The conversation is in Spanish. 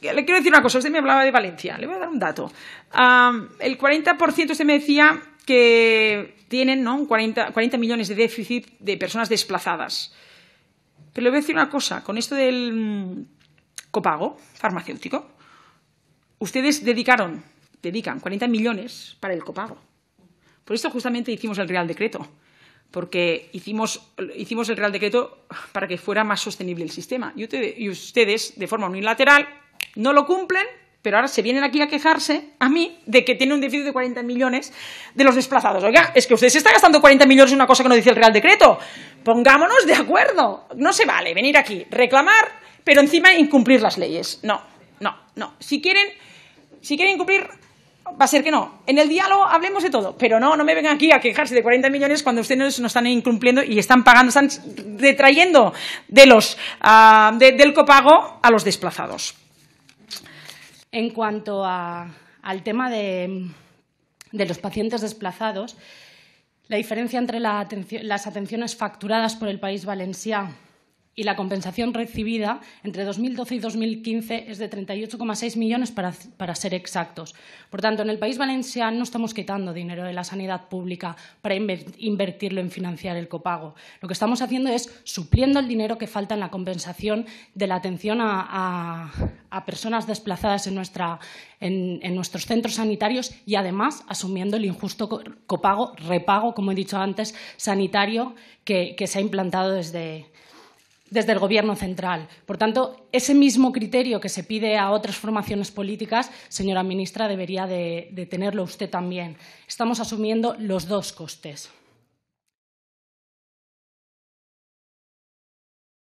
le quiero decir una cosa, usted me hablaba de Valencia, le voy a dar un dato. el 40% usted me decía que tienen ¿no? 40, millones de déficit de personas desplazadas. Pero le voy a decir una cosa, con esto del mm, copago farmacéutico, ustedes dedicaron, dedican 40 millones para el copago. Por esto justamente hicimos el Real Decreto porque hicimos, el Real Decreto para que fuera más sostenible el sistema. Y ustedes, de forma unilateral, no lo cumplen, pero ahora se vienen aquí a quejarse a mí de que tiene un déficit de 40 millones de los desplazados. Oiga, es que ustedes están gastando 40 millones en una cosa que no dice el Real Decreto. Pongámonos de acuerdo. No se vale venir aquí, reclamar, pero encima incumplir las leyes. No, no, no. Si quieren, si quieren incumplir, va a ser que no. En el diálogo hablemos de todo, pero no, no me vengan aquí a quejarse de 40 millones cuando ustedes no están incumpliendo y están pagando, están detrayendo ah, del copago a los desplazados. En cuanto al tema de, los pacientes desplazados, la diferencia entre las atenciones facturadas por el País Valenciano y la compensación recibida entre 2012 y 2015 es de 38,6 millones para, ser exactos. Por tanto, en el País Valenciano no estamos quitando dinero de la sanidad pública para invertirlo en financiar el copago. Lo que estamos haciendo es supliendo el dinero que falta en la compensación de la atención a, personas desplazadas en, nuestros centros sanitarios y, además, asumiendo el injusto copago, repago, como he dicho antes, sanitario que se ha implantado desde desde el Gobierno central. Por tanto, ese mismo criterio que se pide a otras formaciones políticas, señora ministra, debería de, tenerlo usted también. Estamos asumiendo los dos costes.